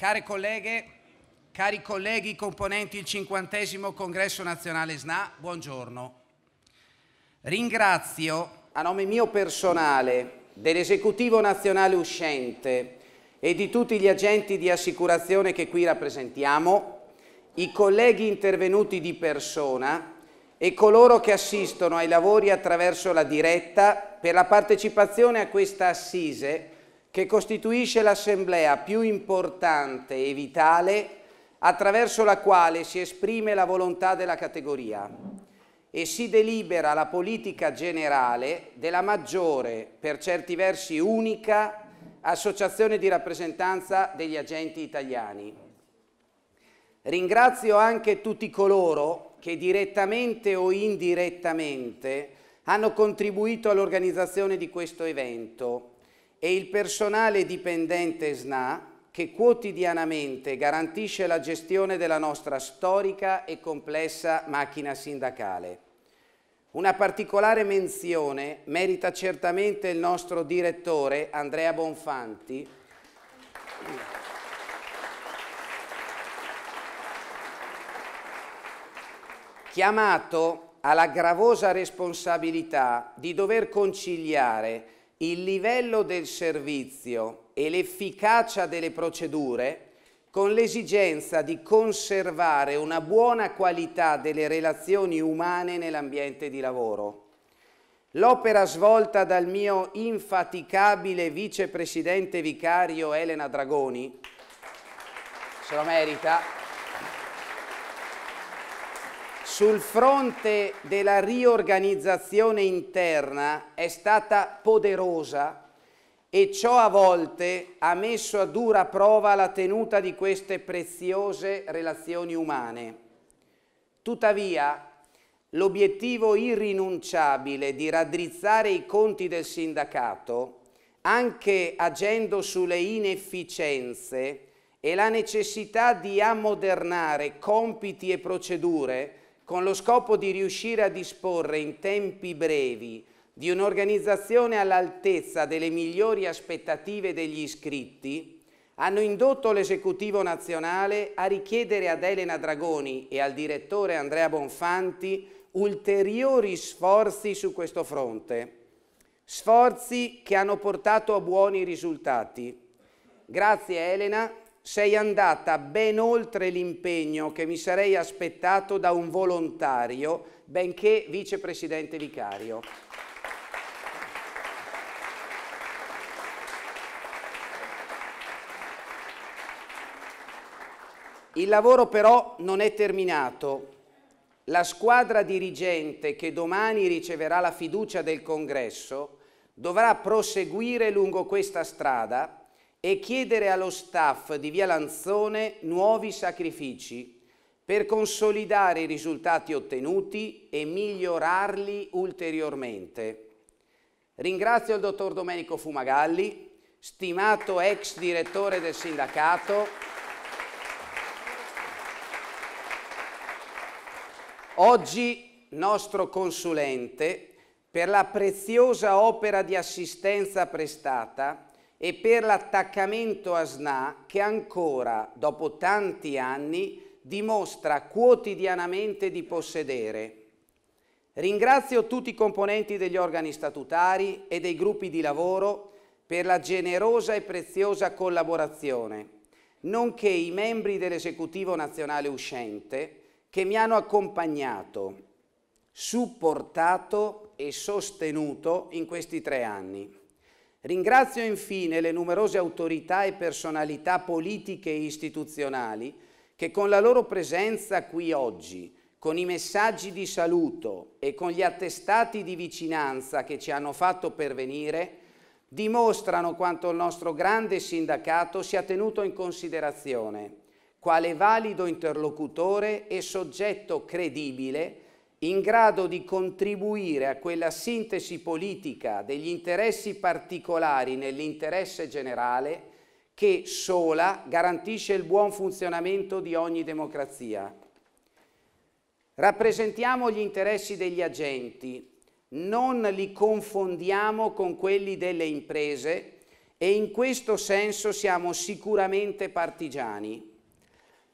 Care colleghe, cari colleghi componenti il 50 Congresso Nazionale SNA, buongiorno. Ringrazio a nome mio personale, dell'Esecutivo Nazionale uscente e di tutti gli agenti di assicurazione che qui rappresentiamo, i colleghi intervenuti di persona e coloro che assistono ai lavori attraverso la diretta per la partecipazione a questa assise che costituisce l'assemblea più importante e vitale attraverso la quale si esprime la volontà della categoria e si delibera la politica generale della maggiore, per certi versi unica, associazione di rappresentanza degli agenti italiani. Ringrazio anche tutti coloro che direttamente o indirettamente hanno contribuito all'organizzazione di questo evento e il personale dipendente SNA che quotidianamente garantisce la gestione della nostra storica e complessa macchina sindacale. Una particolare menzione merita certamente il nostro direttore Andrea Bonfanti, chiamato alla gravosa responsabilità di dover conciliare il livello del servizio e l'efficacia delle procedure con l'esigenza di conservare una buona qualità delle relazioni umane nell'ambiente di lavoro. L'opera svolta dal mio infaticabile vicepresidente vicario Elena Dragoni, se lo merita, sul fronte della riorganizzazione interna è stata poderosa e ciò a volte ha messo a dura prova la tenuta di queste preziose relazioni umane. Tuttavia, l'obiettivo irrinunciabile di raddrizzare i conti del sindacato, anche agendo sulle inefficienze e la necessità di ammodernare compiti e procedure, con lo scopo di riuscire a disporre in tempi brevi di un'organizzazione all'altezza delle migliori aspettative degli iscritti, hanno indotto l'esecutivo nazionale a richiedere ad Elena Dragoni e al direttore Andrea Bonfanti ulteriori sforzi su questo fronte, sforzi che hanno portato a buoni risultati. Grazie Elena sei andata ben oltre l'impegno che mi sarei aspettato da un volontario, benché vicepresidente vicario. Il lavoro però non è terminato. La squadra dirigente che domani riceverà la fiducia del congresso dovrà proseguire lungo questa strada e chiedere allo staff di Via Lanzone nuovi sacrifici per consolidare i risultati ottenuti e migliorarli ulteriormente. Ringrazio il dottor Domenico Fumagalli, stimato ex direttore del sindacato. Oggi nostro consulente per la preziosa opera di assistenza prestata e per l'attaccamento a SNA che ancora, dopo tanti anni, dimostra quotidianamente di possedere. Ringrazio tutti i componenti degli organi statutari e dei gruppi di lavoro per la generosa e preziosa collaborazione, nonché i membri dell'esecutivo nazionale uscente che mi hanno accompagnato, supportato e sostenuto in questi tre anni. Ringrazio infine le numerose autorità e personalità politiche e istituzionali che con la loro presenza qui oggi, con i messaggi di saluto e con gli attestati di vicinanza che ci hanno fatto pervenire, dimostrano quanto il nostro grande sindacato sia tenuto in considerazione quale valido interlocutore e soggetto credibile in grado di contribuire a quella sintesi politica degli interessi particolari nell'interesse generale che sola garantisce il buon funzionamento di ogni democrazia. Rappresentiamo gli interessi degli agenti, non li confondiamo con quelli delle imprese e in questo senso siamo sicuramente partigiani,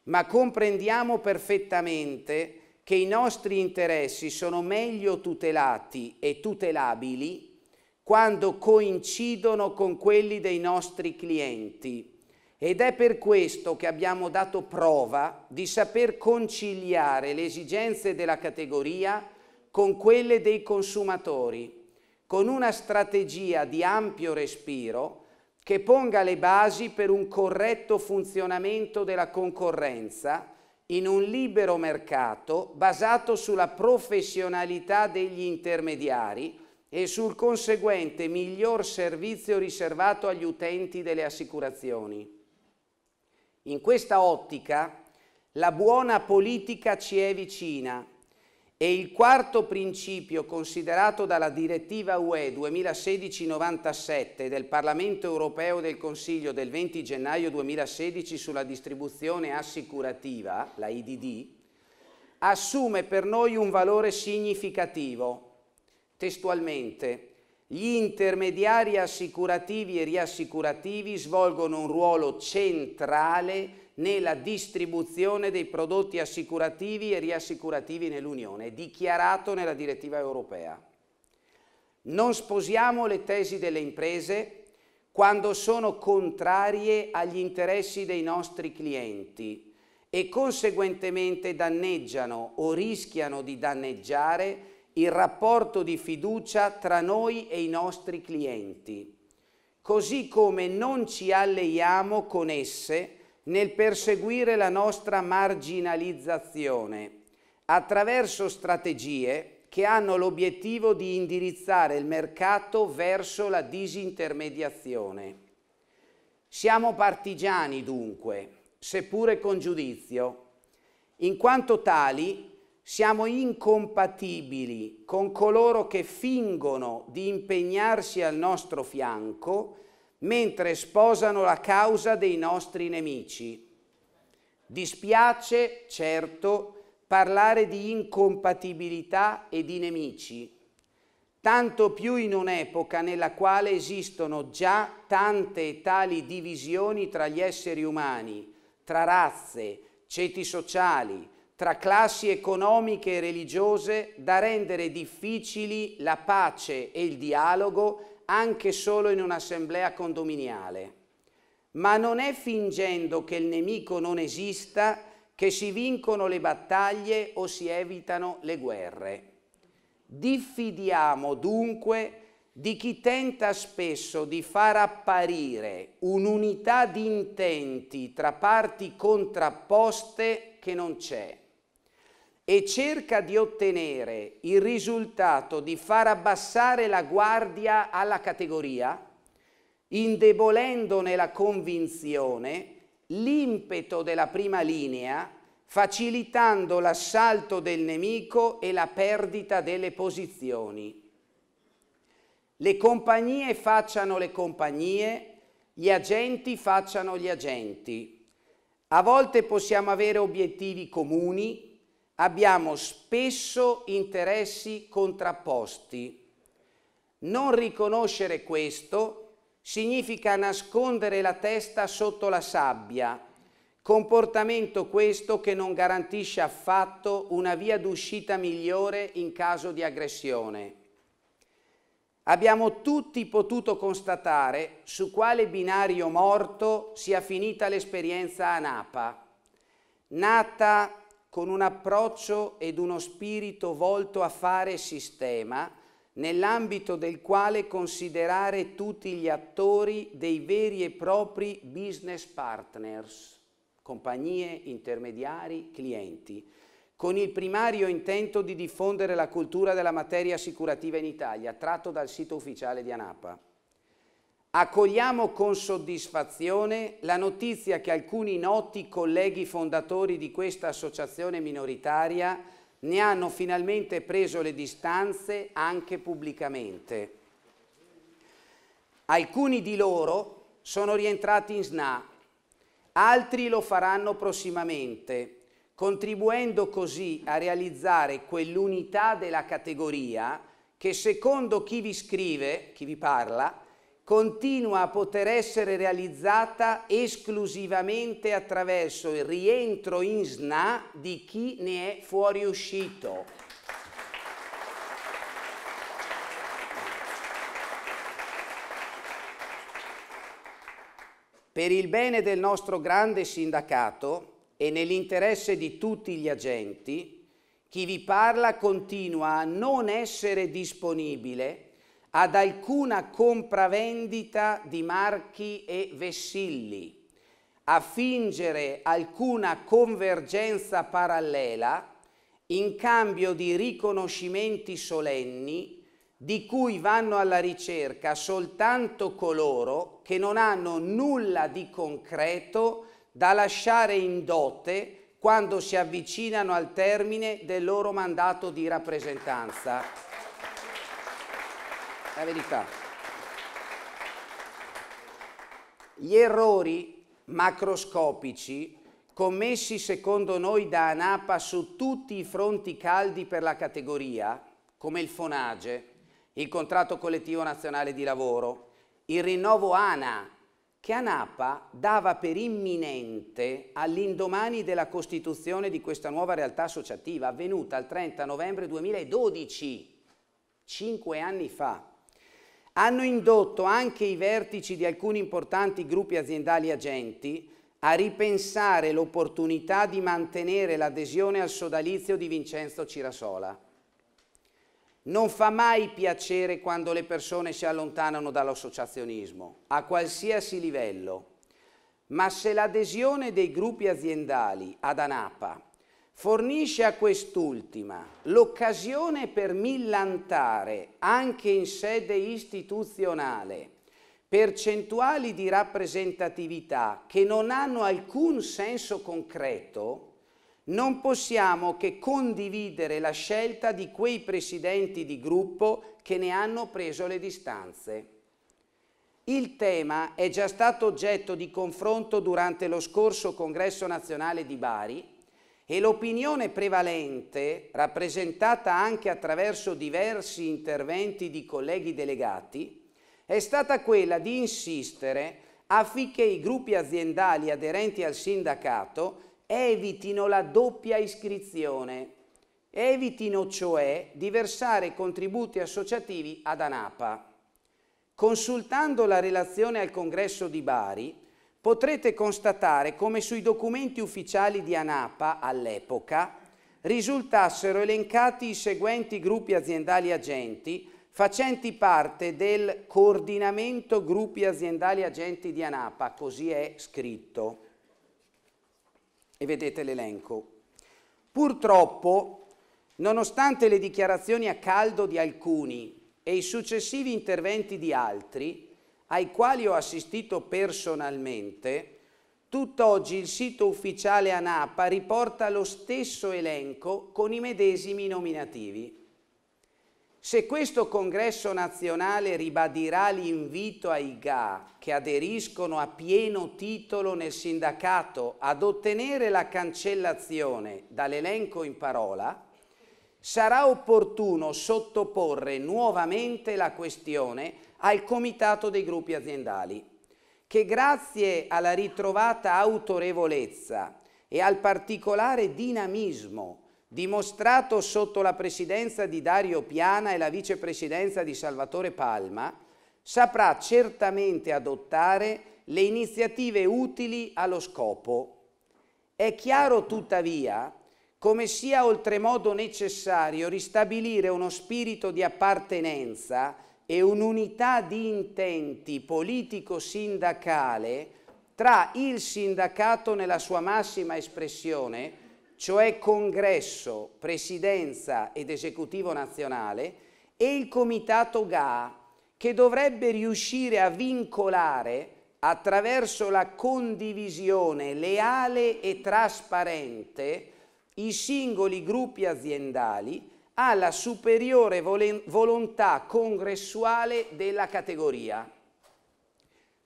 ma comprendiamo perfettamente che i nostri interessi sono meglio tutelati e tutelabili quando coincidono con quelli dei nostri clienti ed è per questo che abbiamo dato prova di saper conciliare le esigenze della categoria con quelle dei consumatori, con una strategia di ampio respiro che ponga le basi per un corretto funzionamento della concorrenza in un libero mercato basato sulla professionalità degli intermediari e sul conseguente miglior servizio riservato agli utenti delle assicurazioni. In questa ottica la buona politica ci è vicina e il quarto principio considerato dalla direttiva UE 2016-97 del Parlamento europeo del Consiglio del 20 gennaio 2016 sulla distribuzione assicurativa, la IDD, assume per noi un valore significativo. Testualmente, gli intermediari assicurativi e riassicurativi svolgono un ruolo centrale nella distribuzione dei prodotti assicurativi e riassicurativi nell'Unione, dichiarato nella direttiva europea. Non sposiamo le tesi delle imprese quando sono contrarie agli interessi dei nostri clienti e conseguentemente danneggiano o rischiano di danneggiare il rapporto di fiducia tra noi e i nostri clienti, così come non ci alleiamo con esse nel perseguire la nostra marginalizzazione attraverso strategie che hanno l'obiettivo di indirizzare il mercato verso la disintermediazione. Siamo partigiani dunque, seppure con giudizio. In quanto tali siamo incompatibili con coloro che fingono di impegnarsi al nostro fianco mentre sposano la causa dei nostri nemici. Dispiace, certo, parlare di incompatibilità e di nemici, tanto più in un'epoca nella quale esistono già tante e tali divisioni tra gli esseri umani, tra razze, ceti sociali, tra classi economiche e religiose da rendere difficili la pace e il dialogo anche solo in un'assemblea condominiale. Ma non è fingendo che il nemico non esista che si vincono le battaglie o si evitano le guerre. Diffidiamo dunque di chi tenta spesso di far apparire un'unità di intenti tra parti contrapposte che non c'è e cerca di ottenere il risultato di far abbassare la guardia alla categoria, indebolendone la convinzione, l'impeto della prima linea, facilitando l'assalto del nemico e la perdita delle posizioni. Le compagnie facciano le compagnie, gli agenti facciano gli agenti. A volte possiamo avere obiettivi comuni, abbiamo spesso interessi contrapposti. Non riconoscere questo significa nascondere la testa sotto la sabbia, comportamento questo che non garantisce affatto una via d'uscita migliore in caso di aggressione. Abbiamo tutti potuto constatare su quale binario morto sia finita l'esperienza a Napa. nata con un approccio ed uno spirito volto a fare sistema, nell'ambito del quale considerare tutti gli attori dei veri e propri business partners, compagnie, intermediari, clienti, con il primario intento di diffondere la cultura della materia assicurativa in Italia, tratto dal sito ufficiale di ANAPA. Accogliamo con soddisfazione la notizia che alcuni noti colleghi fondatori di questa associazione minoritaria ne hanno finalmente preso le distanze anche pubblicamente. Alcuni di loro sono rientrati in SNA, altri lo faranno prossimamente, contribuendo così a realizzare quell'unità della categoria che secondo chi vi scrive, chi vi parla, continua a poter essere realizzata esclusivamente attraverso il rientro in SNA di chi ne è fuoriuscito. Per il bene del nostro grande sindacato e nell'interesse di tutti gli agenti, chi vi parla continua a non essere disponibile ad alcuna compravendita di marchi e vessilli, a fingere alcuna convergenza parallela in cambio di riconoscimenti solenni di cui vanno alla ricerca soltanto coloro che non hanno nulla di concreto da lasciare in dote quando si avvicinano al termine del loro mandato di rappresentanza la verità. Gli errori macroscopici commessi secondo noi da ANAPA su tutti i fronti caldi per la categoria, come il Fonage, il contratto collettivo nazionale di lavoro, il rinnovo ANA, che ANAPA dava per imminente all'indomani della costituzione di questa nuova realtà associativa avvenuta il 30 novembre 2012, cinque anni fa hanno indotto anche i vertici di alcuni importanti gruppi aziendali agenti a ripensare l'opportunità di mantenere l'adesione al sodalizio di Vincenzo Cirasola. Non fa mai piacere quando le persone si allontanano dall'associazionismo, a qualsiasi livello, ma se l'adesione dei gruppi aziendali ad ANAPA fornisce a quest'ultima l'occasione per millantare, anche in sede istituzionale, percentuali di rappresentatività che non hanno alcun senso concreto, non possiamo che condividere la scelta di quei presidenti di gruppo che ne hanno preso le distanze. Il tema è già stato oggetto di confronto durante lo scorso Congresso Nazionale di Bari e l'opinione prevalente, rappresentata anche attraverso diversi interventi di colleghi delegati, è stata quella di insistere affinché i gruppi aziendali aderenti al sindacato evitino la doppia iscrizione, evitino cioè di versare contributi associativi ad ANAPA. Consultando la relazione al congresso di Bari, potrete constatare come sui documenti ufficiali di ANAPA all'epoca risultassero elencati i seguenti gruppi aziendali agenti facenti parte del coordinamento gruppi aziendali agenti di ANAPA, così è scritto. E vedete l'elenco. Purtroppo, nonostante le dichiarazioni a caldo di alcuni e i successivi interventi di altri, ai quali ho assistito personalmente, tutt'oggi il sito ufficiale ANAPA riporta lo stesso elenco con i medesimi nominativi. Se questo congresso nazionale ribadirà l'invito ai GA che aderiscono a pieno titolo nel sindacato ad ottenere la cancellazione dall'elenco in parola, sarà opportuno sottoporre nuovamente la questione al comitato dei gruppi aziendali, che grazie alla ritrovata autorevolezza e al particolare dinamismo dimostrato sotto la presidenza di Dario Piana e la vicepresidenza di Salvatore Palma, saprà certamente adottare le iniziative utili allo scopo. È chiaro tuttavia come sia oltremodo necessario ristabilire uno spirito di appartenenza e un'unità di intenti politico-sindacale tra il sindacato nella sua massima espressione, cioè congresso, presidenza ed esecutivo nazionale, e il comitato GA, che dovrebbe riuscire a vincolare attraverso la condivisione leale e trasparente i singoli gruppi aziendali alla superiore volontà congressuale della categoria.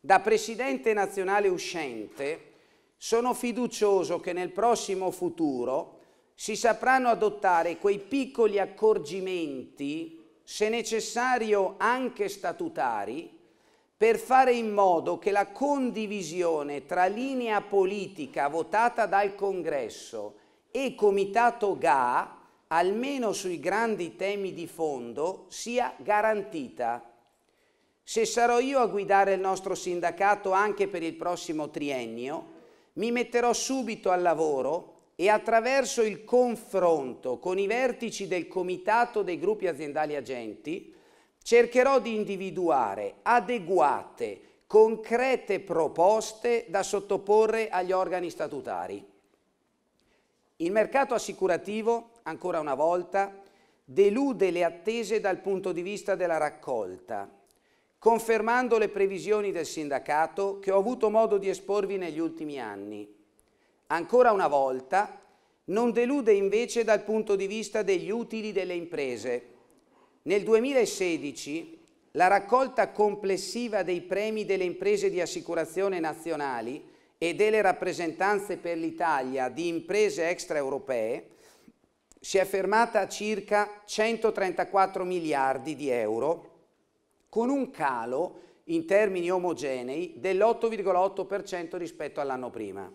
Da presidente nazionale uscente sono fiducioso che nel prossimo futuro si sapranno adottare quei piccoli accorgimenti, se necessario anche statutari, per fare in modo che la condivisione tra linea politica votata dal Congresso e Comitato GA, almeno sui grandi temi di fondo, sia garantita. Se sarò io a guidare il nostro sindacato anche per il prossimo triennio, mi metterò subito al lavoro e attraverso il confronto con i vertici del Comitato dei gruppi aziendali agenti cercherò di individuare adeguate, concrete proposte da sottoporre agli organi statutari. Il mercato assicurativo, ancora una volta, delude le attese dal punto di vista della raccolta, confermando le previsioni del sindacato che ho avuto modo di esporvi negli ultimi anni. Ancora una volta, non delude invece dal punto di vista degli utili delle imprese. Nel 2016 la raccolta complessiva dei premi delle imprese di assicurazione nazionali e delle rappresentanze per l'Italia di imprese extraeuropee si è fermata a circa 134 miliardi di euro, con un calo in termini omogenei dell'8,8% rispetto all'anno prima.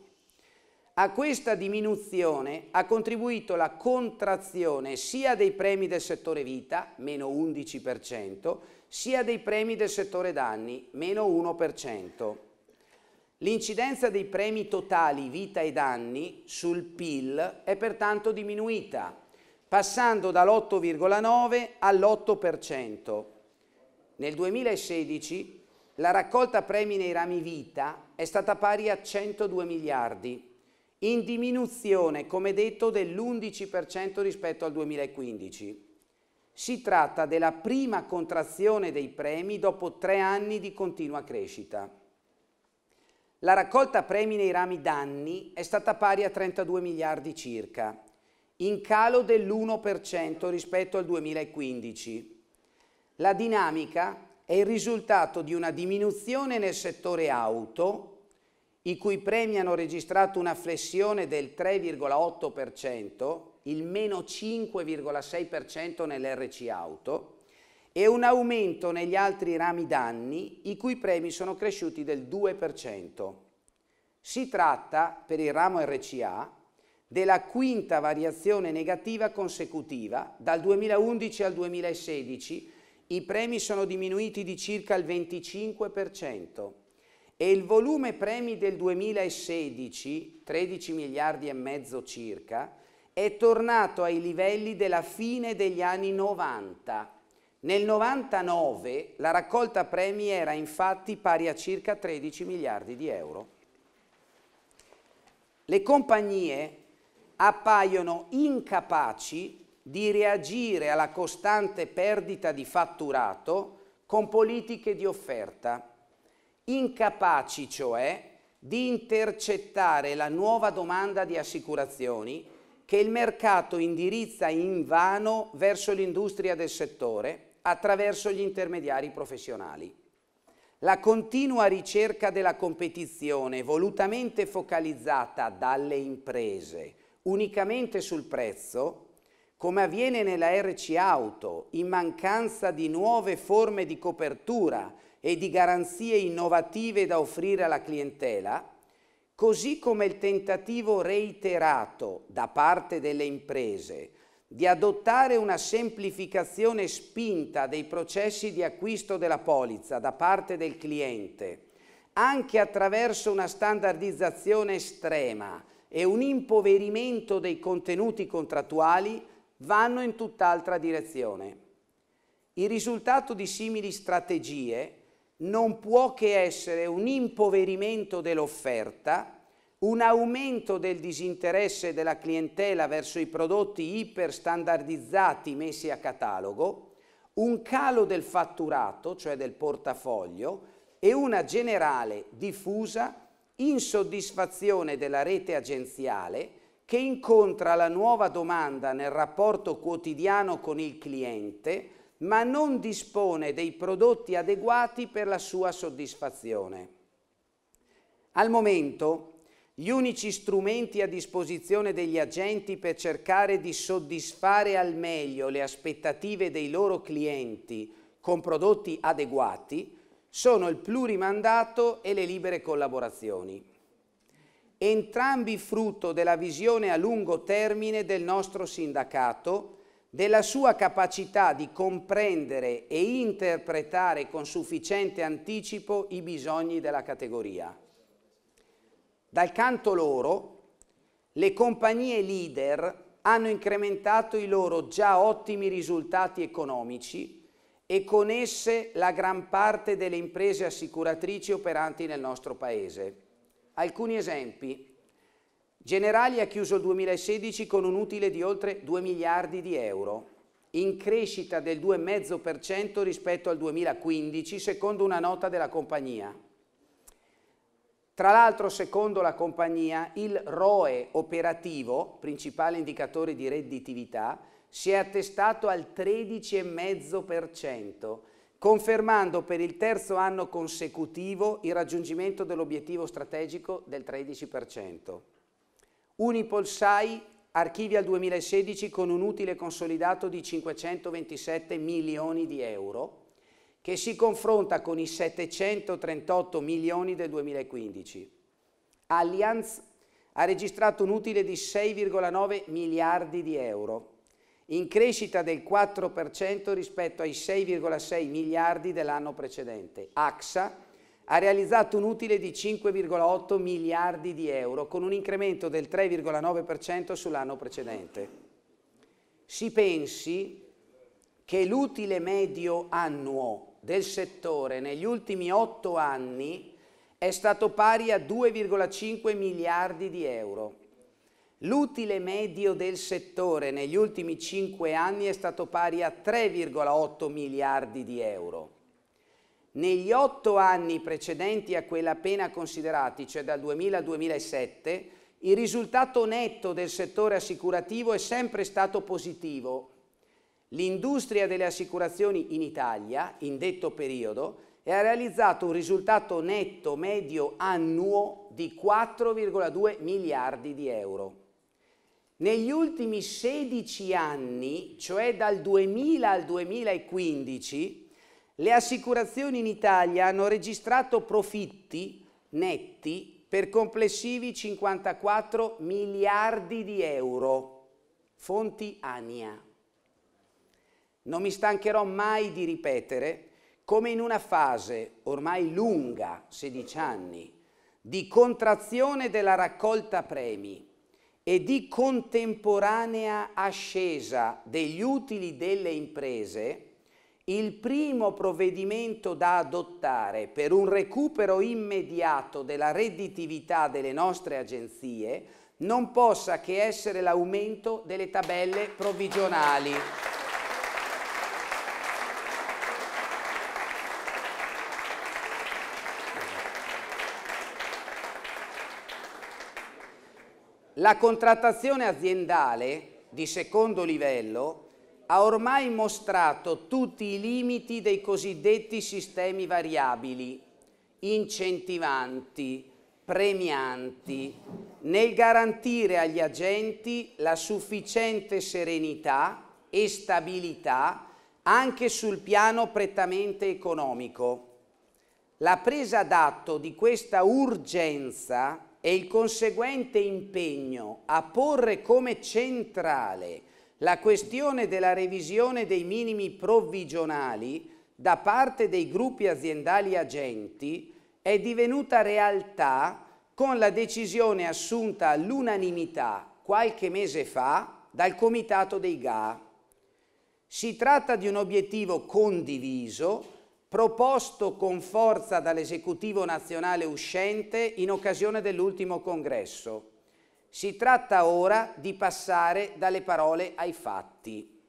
A questa diminuzione ha contribuito la contrazione sia dei premi del settore vita, meno 11%, sia dei premi del settore danni, meno 1%. L'incidenza dei premi totali vita e danni sul PIL è pertanto diminuita, passando dall'8,9 all'8%. Nel 2016 la raccolta premi nei rami vita è stata pari a 102 miliardi, in diminuzione, come detto, dell'11% rispetto al 2015. Si tratta della prima contrazione dei premi dopo tre anni di continua crescita. La raccolta premi nei rami danni è stata pari a 32 miliardi circa, in calo dell'1% rispetto al 2015. La dinamica è il risultato di una diminuzione nel settore auto, i cui premi hanno registrato una flessione del 3,8%, il meno 5,6% nell'RC auto, e un aumento negli altri rami danni i cui premi sono cresciuti del 2%. Si tratta, per il ramo RCA, della quinta variazione negativa consecutiva dal 2011 al 2016 i premi sono diminuiti di circa il 25% e il volume premi del 2016, 13 miliardi e mezzo circa, è tornato ai livelli della fine degli anni 90, nel 99 la raccolta premi era infatti pari a circa 13 miliardi di euro. Le compagnie appaiono incapaci di reagire alla costante perdita di fatturato con politiche di offerta, incapaci cioè di intercettare la nuova domanda di assicurazioni che il mercato indirizza invano verso l'industria del settore attraverso gli intermediari professionali. La continua ricerca della competizione, volutamente focalizzata dalle imprese unicamente sul prezzo, come avviene nella RC Auto, in mancanza di nuove forme di copertura e di garanzie innovative da offrire alla clientela, così come il tentativo reiterato da parte delle imprese di adottare una semplificazione spinta dei processi di acquisto della polizza da parte del cliente, anche attraverso una standardizzazione estrema e un impoverimento dei contenuti contrattuali, vanno in tutt'altra direzione. Il risultato di simili strategie non può che essere un impoverimento dell'offerta un aumento del disinteresse della clientela verso i prodotti iperstandardizzati messi a catalogo, un calo del fatturato, cioè del portafoglio, e una generale diffusa insoddisfazione della rete agenziale che incontra la nuova domanda nel rapporto quotidiano con il cliente, ma non dispone dei prodotti adeguati per la sua soddisfazione. Al momento gli unici strumenti a disposizione degli agenti per cercare di soddisfare al meglio le aspettative dei loro clienti con prodotti adeguati sono il plurimandato e le libere collaborazioni. Entrambi frutto della visione a lungo termine del nostro sindacato, della sua capacità di comprendere e interpretare con sufficiente anticipo i bisogni della categoria. Dal canto loro, le compagnie leader hanno incrementato i loro già ottimi risultati economici e con esse la gran parte delle imprese assicuratrici operanti nel nostro Paese. Alcuni esempi. Generali ha chiuso il 2016 con un utile di oltre 2 miliardi di euro, in crescita del 2,5% rispetto al 2015 secondo una nota della compagnia. Tra l'altro, secondo la compagnia, il ROE operativo, principale indicatore di redditività, si è attestato al 13,5%, confermando per il terzo anno consecutivo il raggiungimento dell'obiettivo strategico del 13%. Unipolsai archivia il 2016 con un utile consolidato di 527 milioni di euro, che si confronta con i 738 milioni del 2015. Allianz ha registrato un utile di 6,9 miliardi di euro, in crescita del 4% rispetto ai 6,6 miliardi dell'anno precedente. AXA ha realizzato un utile di 5,8 miliardi di euro, con un incremento del 3,9% sull'anno precedente. Si pensi che l'utile medio annuo del settore negli ultimi otto anni è stato pari a 2,5 miliardi di euro. L'utile medio del settore negli ultimi cinque anni è stato pari a 3,8 miliardi di euro. Negli otto anni precedenti a quella appena considerati, cioè dal 2000 al 2007, il risultato netto del settore assicurativo è sempre stato positivo, L'industria delle assicurazioni in Italia, in detto periodo, ha realizzato un risultato netto medio annuo di 4,2 miliardi di euro. Negli ultimi 16 anni, cioè dal 2000 al 2015, le assicurazioni in Italia hanno registrato profitti netti per complessivi 54 miliardi di euro. Fonti ANIA. Non mi stancherò mai di ripetere come in una fase ormai lunga, 16 anni, di contrazione della raccolta premi e di contemporanea ascesa degli utili delle imprese, il primo provvedimento da adottare per un recupero immediato della redditività delle nostre agenzie non possa che essere l'aumento delle tabelle provvigionali. La contrattazione aziendale di secondo livello ha ormai mostrato tutti i limiti dei cosiddetti sistemi variabili, incentivanti, premianti, nel garantire agli agenti la sufficiente serenità e stabilità anche sul piano prettamente economico. La presa d'atto di questa urgenza e il conseguente impegno a porre come centrale la questione della revisione dei minimi provvigionali da parte dei gruppi aziendali agenti è divenuta realtà con la decisione assunta all'unanimità qualche mese fa dal Comitato dei GA. Si tratta di un obiettivo condiviso proposto con forza dall'esecutivo nazionale uscente in occasione dell'ultimo congresso. Si tratta ora di passare dalle parole ai fatti.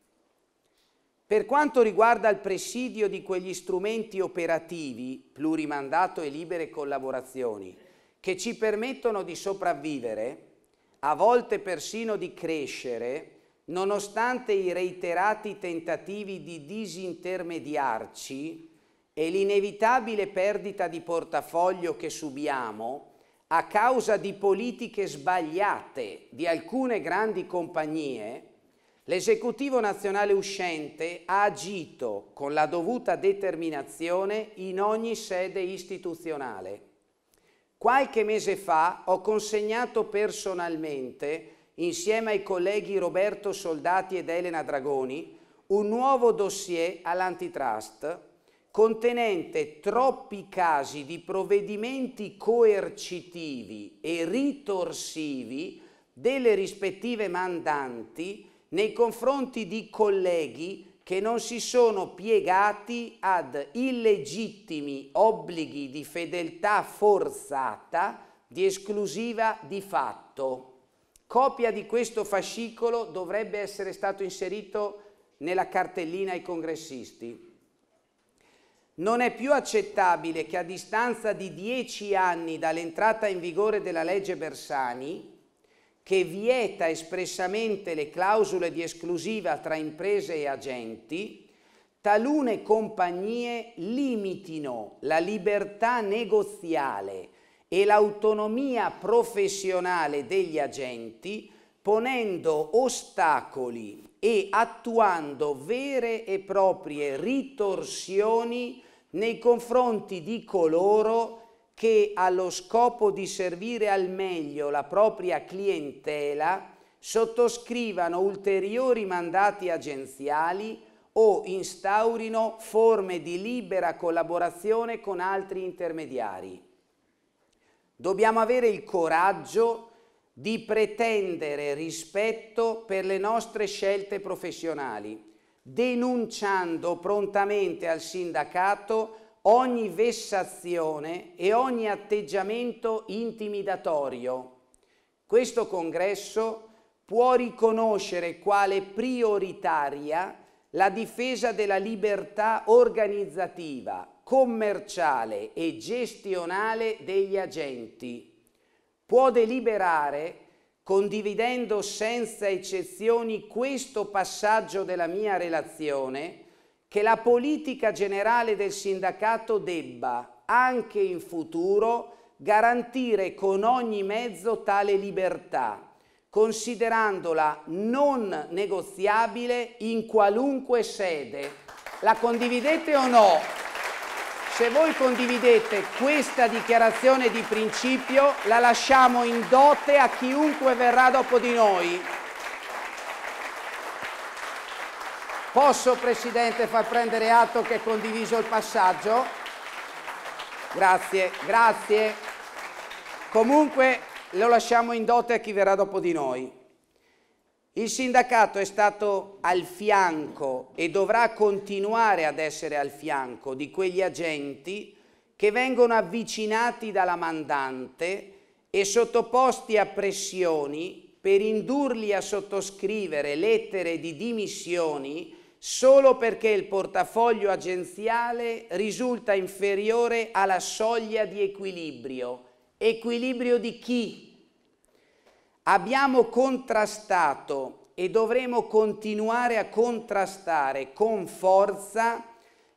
Per quanto riguarda il presidio di quegli strumenti operativi, plurimandato e libere collaborazioni, che ci permettono di sopravvivere, a volte persino di crescere, nonostante i reiterati tentativi di disintermediarci, e l'inevitabile perdita di portafoglio che subiamo a causa di politiche sbagliate di alcune grandi compagnie, l'esecutivo nazionale uscente ha agito con la dovuta determinazione in ogni sede istituzionale. Qualche mese fa ho consegnato personalmente, insieme ai colleghi Roberto Soldati ed Elena Dragoni, un nuovo dossier all'antitrust contenente troppi casi di provvedimenti coercitivi e ritorsivi delle rispettive mandanti nei confronti di colleghi che non si sono piegati ad illegittimi obblighi di fedeltà forzata di esclusiva di fatto. Copia di questo fascicolo dovrebbe essere stato inserito nella cartellina ai congressisti. Non è più accettabile che a distanza di dieci anni dall'entrata in vigore della legge Bersani, che vieta espressamente le clausole di esclusiva tra imprese e agenti, talune compagnie limitino la libertà negoziale e l'autonomia professionale degli agenti ponendo ostacoli e attuando vere e proprie ritorsioni nei confronti di coloro che allo scopo di servire al meglio la propria clientela sottoscrivano ulteriori mandati agenziali o instaurino forme di libera collaborazione con altri intermediari. Dobbiamo avere il coraggio di pretendere rispetto per le nostre scelte professionali denunciando prontamente al sindacato ogni vessazione e ogni atteggiamento intimidatorio. Questo congresso può riconoscere quale prioritaria la difesa della libertà organizzativa, commerciale e gestionale degli agenti. Può deliberare condividendo senza eccezioni questo passaggio della mia relazione, che la politica generale del sindacato debba, anche in futuro, garantire con ogni mezzo tale libertà, considerandola non negoziabile in qualunque sede. La condividete o no? Se voi condividete questa dichiarazione di principio, la lasciamo in dote a chiunque verrà dopo di noi. Posso, Presidente, far prendere atto che è condiviso il passaggio? Grazie, grazie. Comunque lo lasciamo in dote a chi verrà dopo di noi. Il sindacato è stato al fianco e dovrà continuare ad essere al fianco di quegli agenti che vengono avvicinati dalla mandante e sottoposti a pressioni per indurli a sottoscrivere lettere di dimissioni solo perché il portafoglio agenziale risulta inferiore alla soglia di equilibrio. Equilibrio di chi? Abbiamo contrastato e dovremo continuare a contrastare con forza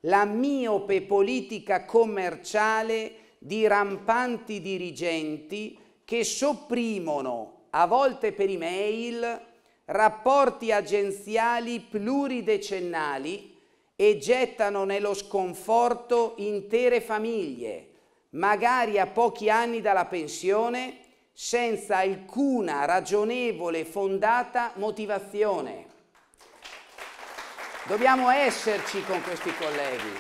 la miope politica commerciale di rampanti dirigenti che sopprimono, a volte per email, rapporti agenziali pluridecennali e gettano nello sconforto intere famiglie, magari a pochi anni dalla pensione, senza alcuna ragionevole e fondata motivazione. Dobbiamo esserci con questi colleghi.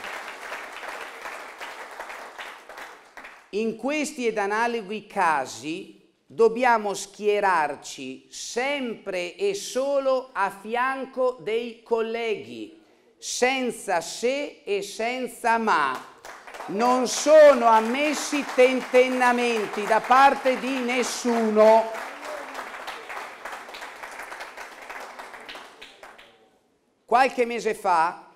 In questi ed analoghi casi dobbiamo schierarci sempre e solo a fianco dei colleghi, senza se e senza ma non sono ammessi tentennamenti da parte di nessuno. Qualche mese fa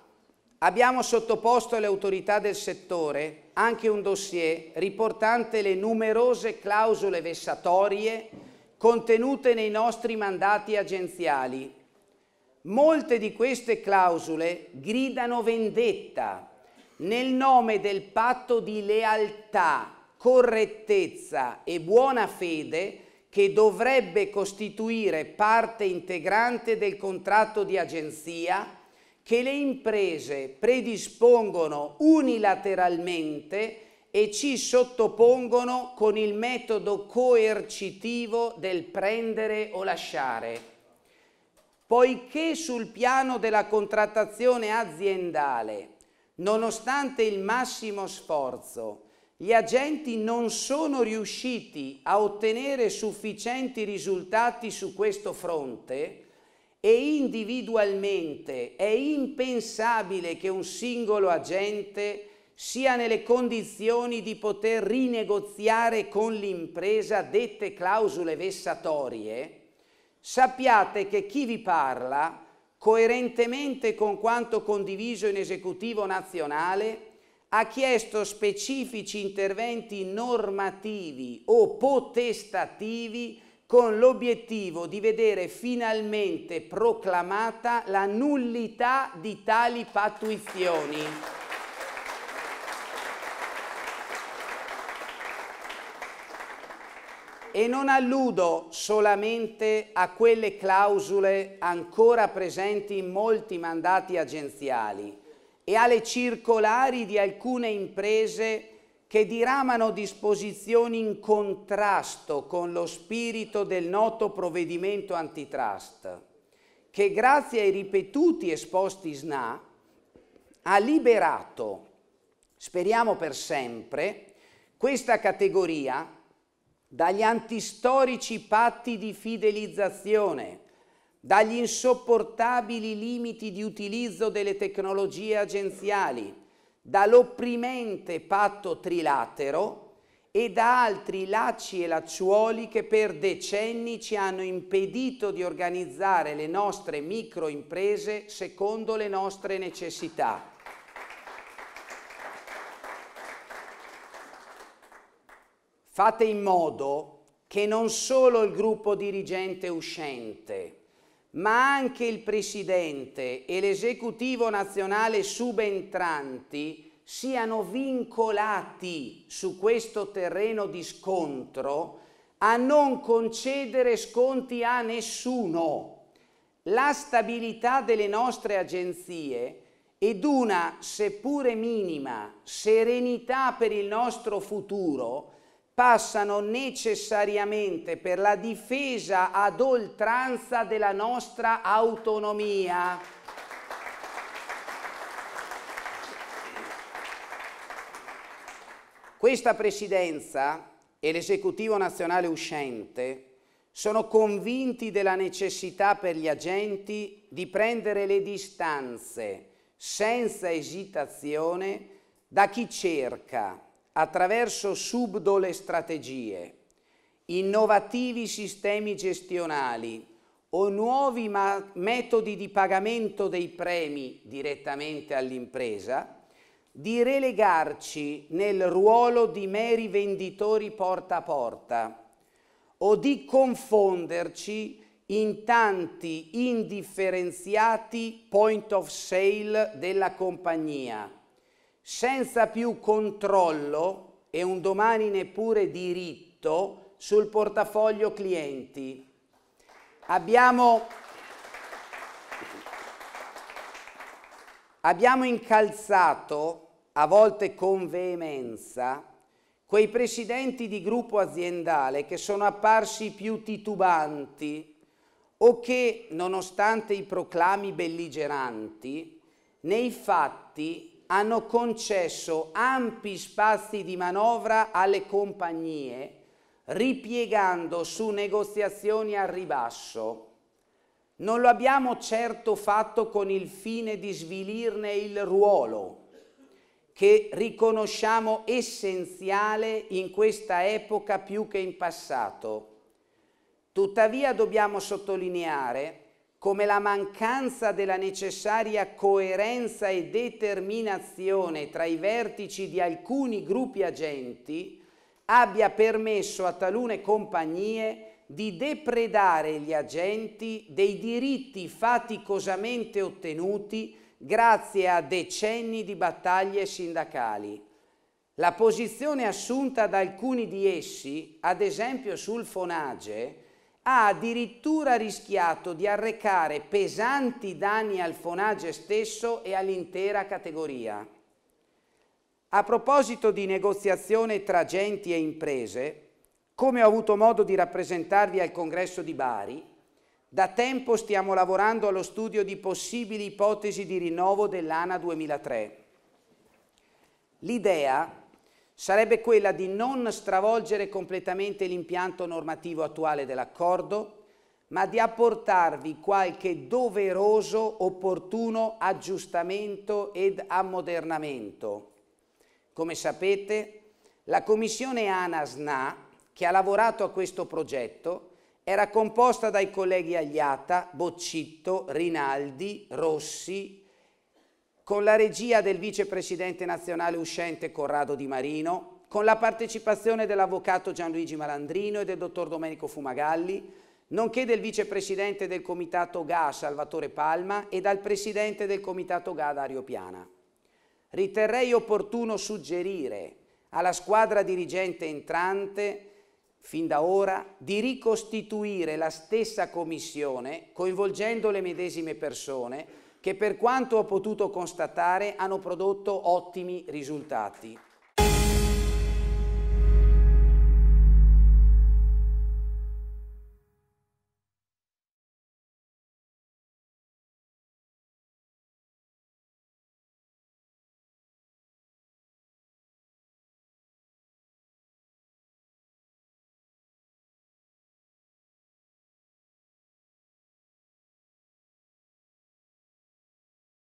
abbiamo sottoposto alle autorità del settore anche un dossier riportante le numerose clausole vessatorie contenute nei nostri mandati agenziali. Molte di queste clausole gridano vendetta nel nome del patto di lealtà, correttezza e buona fede che dovrebbe costituire parte integrante del contratto di agenzia che le imprese predispongono unilateralmente e ci sottopongono con il metodo coercitivo del prendere o lasciare. Poiché sul piano della contrattazione aziendale Nonostante il massimo sforzo, gli agenti non sono riusciti a ottenere sufficienti risultati su questo fronte e individualmente è impensabile che un singolo agente sia nelle condizioni di poter rinegoziare con l'impresa dette clausole vessatorie, sappiate che chi vi parla coerentemente con quanto condiviso in esecutivo nazionale, ha chiesto specifici interventi normativi o potestativi con l'obiettivo di vedere finalmente proclamata la nullità di tali pattuizioni. E non alludo solamente a quelle clausole ancora presenti in molti mandati agenziali e alle circolari di alcune imprese che diramano disposizioni in contrasto con lo spirito del noto provvedimento antitrust, che grazie ai ripetuti esposti SNA ha liberato, speriamo per sempre, questa categoria dagli antistorici patti di fidelizzazione, dagli insopportabili limiti di utilizzo delle tecnologie agenziali, dall'opprimente patto trilatero e da altri lacci e lacciuoli che per decenni ci hanno impedito di organizzare le nostre microimprese secondo le nostre necessità. Fate in modo che non solo il gruppo dirigente uscente, ma anche il presidente e l'esecutivo nazionale subentranti siano vincolati su questo terreno di scontro a non concedere sconti a nessuno. La stabilità delle nostre agenzie ed una, seppure minima, serenità per il nostro futuro passano necessariamente per la difesa ad oltranza della nostra autonomia. Questa Presidenza e l'Esecutivo nazionale uscente sono convinti della necessità per gli agenti di prendere le distanze senza esitazione da chi cerca attraverso subdole strategie, innovativi sistemi gestionali o nuovi metodi di pagamento dei premi direttamente all'impresa, di relegarci nel ruolo di meri venditori porta a porta o di confonderci in tanti indifferenziati point of sale della compagnia senza più controllo e un domani neppure diritto sul portafoglio clienti. Abbiamo, abbiamo incalzato, a volte con veemenza, quei presidenti di gruppo aziendale che sono apparsi più titubanti o che, nonostante i proclami belligeranti, nei fatti hanno concesso ampi spazi di manovra alle compagnie, ripiegando su negoziazioni al ribasso. Non lo abbiamo certo fatto con il fine di svilirne il ruolo, che riconosciamo essenziale in questa epoca più che in passato. Tuttavia dobbiamo sottolineare come la mancanza della necessaria coerenza e determinazione tra i vertici di alcuni gruppi agenti abbia permesso a talune compagnie di depredare gli agenti dei diritti faticosamente ottenuti grazie a decenni di battaglie sindacali. La posizione assunta da alcuni di essi, ad esempio sul Fonage, ha addirittura rischiato di arrecare pesanti danni al Fonage stesso e all'intera categoria. A proposito di negoziazione tra agenti e imprese, come ho avuto modo di rappresentarvi al congresso di Bari, da tempo stiamo lavorando allo studio di possibili ipotesi di rinnovo dell'ANA 2003. L'idea è sarebbe quella di non stravolgere completamente l'impianto normativo attuale dell'accordo, ma di apportarvi qualche doveroso, opportuno aggiustamento ed ammodernamento. Come sapete, la commissione ANASNA, che ha lavorato a questo progetto, era composta dai colleghi Agliata, Boccitto, Rinaldi, Rossi, con la regia del vicepresidente nazionale uscente Corrado Di Marino, con la partecipazione dell'avvocato Gianluigi Malandrino e del dottor Domenico Fumagalli, nonché del vicepresidente del comitato GA Salvatore Palma e dal presidente del comitato GA Dario Piana. Riterrei opportuno suggerire alla squadra dirigente entrante fin da ora di ricostituire la stessa commissione coinvolgendo le medesime persone che per quanto ho potuto constatare hanno prodotto ottimi risultati.